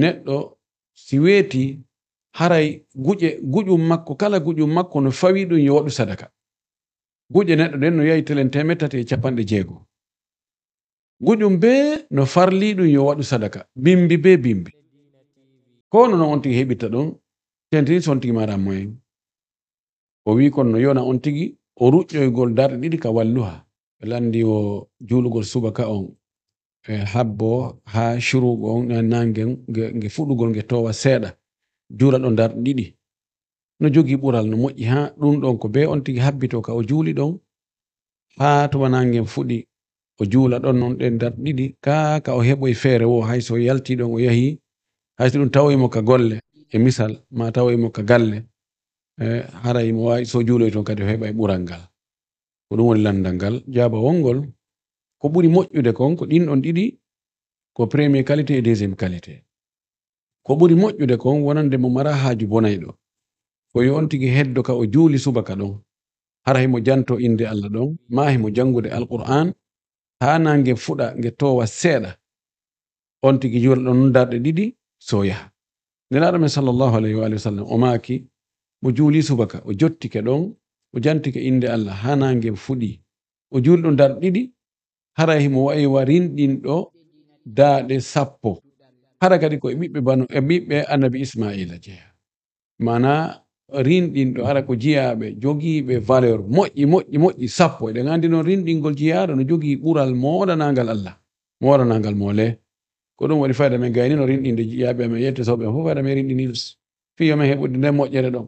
neɗɗo si weeti haray guƴe guƴum makko kala guƴum makko no fawi ɗum yo waɗu sadaka guƴe neɗɗo nden no yahi telen temettati e capanɗe jeego guƴum be no farli ɗum yo waɗu sadaka bimbi be bimbi ko nono on tigi heɓitta ɗon tentini son tigi mara moyen o wi kon no yona on tigi o ruƴƴoygol darɗe ɗiɗi ka walluha ɓe landi o juulugol subaka on Eh, habbo ha curugo nange nge fuɗugol nge towa seeɗa juula ɗo dar ɗiɗi no jogi ɓural no moƴƴi ha ɗum ɗon ko be on tigi habbito ka o juuli ɗon ha to wona ngem fuɗi o juula ɗon non ɗen dar ɗiɗi ka ka o heɓoye feere wo hayso yalti ɗon o yahi hayso ɗum tawoymo ka golle e misal ma tawoymo ka galle eh, haray mo wawi so juuloy toon kadi o heɓa e ɓural ngal ko ɗum woni landal ngal jaaba wongol ko ɓuri moƴƴude kon ko ɗin on ɗiɗi ko premier qualité et deuxiéme qualité ko ɓuri moƴƴude kon wonande mo mara haaju bonayɗo ko yo on tigi heddo ka o juuli subaka ɗon hara himo janto inde allah ɗon ma himo janngude alqur'an hana nge fuɗa nge towa seeɗa on tigi juurɗo noon darɗe ɗiɗi so yaha nelaɗomen sallllahu alayhi wa sallam o maaki mo juuli subaka o jottike ɗon o jantike inde allah hana fudi fuɗi o juulɗo darɗe ɗiɗi hara haray mo wayi warinɗinɗo daaɗe sappo hara kadi ko ɓiɓɓe bano e ɓiɓɓe e annabi ismaila jeeya mana rinɗinɗo hara ko jeyaɓe jogiiɓe valeur moƴƴi moƴƴi moƴƴi sappo eɗen anndi noon rinɗingol jeyaɗo no jogii ɓural moɗanangal allah moɗanangal moole ko ɗum waɗi fayda men gaynino rinɗinde jeyaɓe amen yettotooɓe fof fayda men rinɗinil fiyo men heɓude nden moƴƴere ɗon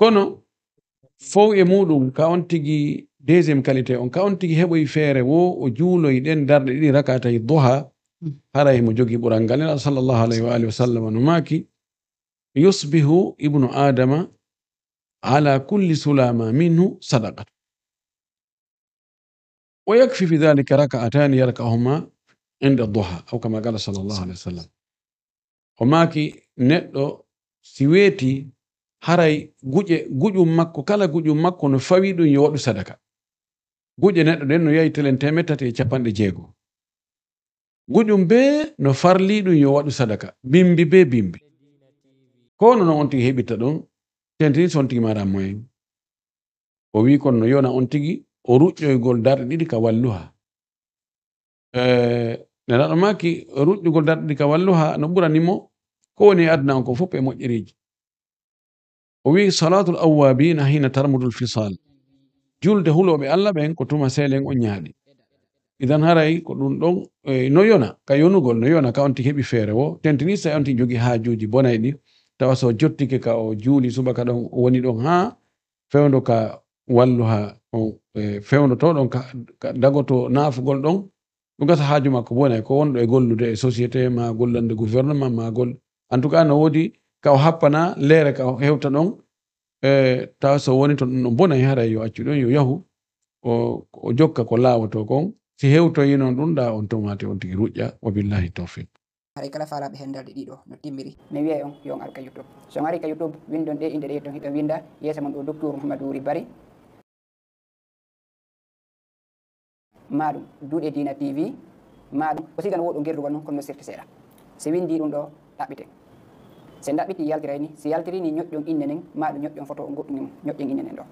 kono fow e muɗum ka on tigi deuxiéme qualité on ka on tigi heɓoy feere wo o juuloyɗen darɗe ɗiɗi rakatayi doha haray hmm. mo jogi ɓural ngal nela sallllahu alayhi wa alihi wa sallam no maki yusbihu ibnu adama ala kulli sulama minhu sadaqatu wa yakfi fi dhalika rakaatani yarkahuma inda duha aw kama qala sallllahu alayhi wa sallam o maki neɗɗo si weeti haray guƴe guƴum makko kala guƴum makko no fawi ɗum yo waɗu sadaka guƴƴe neɗɗo nden no yahi temettati e capanɗe jeego guƴum be no farli ɗum yo waɗu sadaka bimbi be bimbi ko nono on tigi heɓitta ɗon tentini son tigi maɗa moyen o wi kon no yona on tigi o ruƴƴoygol darɗe ɗiɗi ka walluha eh, maki ruƴƴugol darɗe ɗiɗi ka walluha no ɓuranimo ko woni adna on ko fof e o wi salatul awabina hina tarmudul fisal julde huloɓe allah ɓen ko tuma selen on ñaaɗi idan haray ko ɗum ɗon eh, no yona ka yonugol no yona ka onti heɓi feere wo tentini sa onti jogi haajuji bonay ɗi tawa so jottike ka o juuli subaka ɗon woni ɗon ha fewdo ka wallu ha on eh, fewdo to ɗon ka dagoto naafugol ɗon ɗum gasa haaju makko bonay ko wonɗo e gollude e société ma gollande gouvernement ma gol en tout cas no woodi ka o happana leere ka o hewta ɗon e eh, taw so woni to no bona e haray yo accu ɗon yo yahu o, o jokka ko laawo to kon si hewtoyi noon ɗum ɗa on tomate on tigi ruƴƴa wabillahi tawfiq haray kala falaɓe hendarde ɗiɗo no timmiri mi wiya on yon ar ka youtube so ari ka youtube windon ɗe inde ɗe ton hiɗon winda yesa mon ɗo docteur mouhamadou wuri bari maɗum duuɗe dina tv maɗum o sigan woɗo gerdu wa noon kono no sirti seeɗa si windi ɗum ɗo ɗaɓɓiten si ndaɓɓiti yaltira ni si yaltiri ni ñoƴƴon inne nen maɗo ñoƴƴon photo goɗɗini ñoƴƴen inne nen ɗo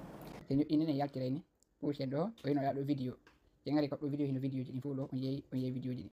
si ñoƴƴinne nen yaltira ni ɓuuten ɗo o yinoɗa ɗo vidéo jengari ko ɗo vidéo hino vidéo ji ɗi fof ɗo on yeeyi on yeeyi vidéo ji ɗi